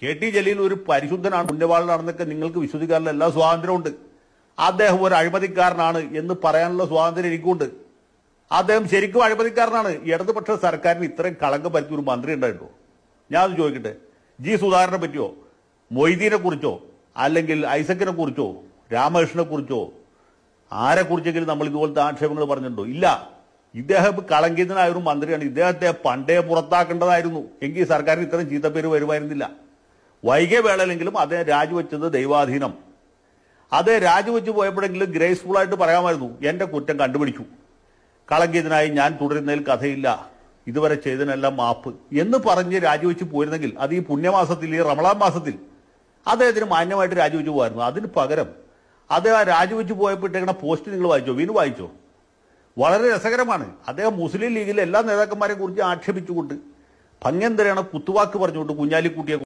K T Jaleel ഒരു പരിശുദ്ധനാണ് മുന്നവാളിൽ നടന്നൊക്കെ നിങ്ങൾക്ക് വിശ്വസിക്കാനുള്ള എല്ലാ സ്വാതന്ത്ര്യമുണ്ട് അദ്ദേഹം ഒരു അഴിമതിക്കാരനാണ് എന്ന് പറയാനുള്ള സ്വാതന്ത്ര്യം എനിക്കുണ്ട് അദ്ദേഹം ശരിക്കും അഴിമതിക്കാരനാണ് ഇടതുപക്ഷ സർക്കാരിന് ഇത്രയും കളങ്ക പരത്തിയ ഒരു മന്ത്രി ഉണ്ടായിട്ടോ ഞാൻ അത് ചോദിക്കട്ടെ ജി സുധാകരനെ പറ്റിയോ മൊയ്തീനെ കുറിച്ചോ അല്ലെങ്കിൽ ഐസക്കിനെ കുറിച്ചോ രാമകൃഷ്ണനെ കുറിച്ചോ ആരെക്കുറിച്ചെങ്കിലും നമ്മൾ ഇതുപോലത്തെ ആക്ഷേപങ്ങൾ പറഞ്ഞിട്ടുണ്ടോ ഇല്ല ഇദ്ദേഹം കളങ്കിതനായ ഒരു മന്ത്രിയാണ് ഇദ്ദേഹത്തെ പണ്ടേ പുറത്താക്കേണ്ടതായിരുന്നു എങ്കിൽ സർക്കാരിന് ഇത്രയും ചീത്തപ്പേര് വരുമായിരുന്നില്ല വൈകിയ വേളയിലെങ്കിലും അദ്ദേഹം രാജിവെച്ചത് ദൈവാധീനം അത് രാജിവെച്ച് പോയപ്പോഴെങ്കിലും ഗ്രേസ്ഫുൾ ആയിട്ട് പറയാമായിരുന്നു എൻ്റെ കുറ്റം കണ്ടുപിടിച്ചു കളങ്കിതനായി ഞാൻ തുടരുന്നതിൽ കഥയില്ല ഇതുവരെ ചെയ്തതിനെല്ലാം മാപ്പ് എന്ന് പറഞ്ഞ് രാജിവെച്ച് പോയിരുന്നെങ്കിൽ അത് ഈ പുണ്യമാസത്തിൽ ഈ റമളാൻ മാസത്തിൽ അദ്ദേഹത്തിന് മാന്യമായിട്ട് രാജിവെച്ച് പോകായിരുന്നു അതിന് പകരം അദ്ദേഹം രാജിവെച്ച് പോയപ്പോഴത്തേക്കണ പോസ്റ്റ് നിങ്ങൾ വായിച്ചോ വീണ് വായിച്ചോ വളരെ രസകരമാണ് അദ്ദേഹം മുസ്ലിം ലീഗിലെ എല്ലാ നേതാക്കന്മാരെ കുറിച്ച് ആക്ഷേപിച്ചുകൊണ്ട് എന്തരാണ് കുത്തുവാക്ക് പറഞ്ഞുകൊണ്ട് കുഞ്ഞാലിക്കുട്ടിയെ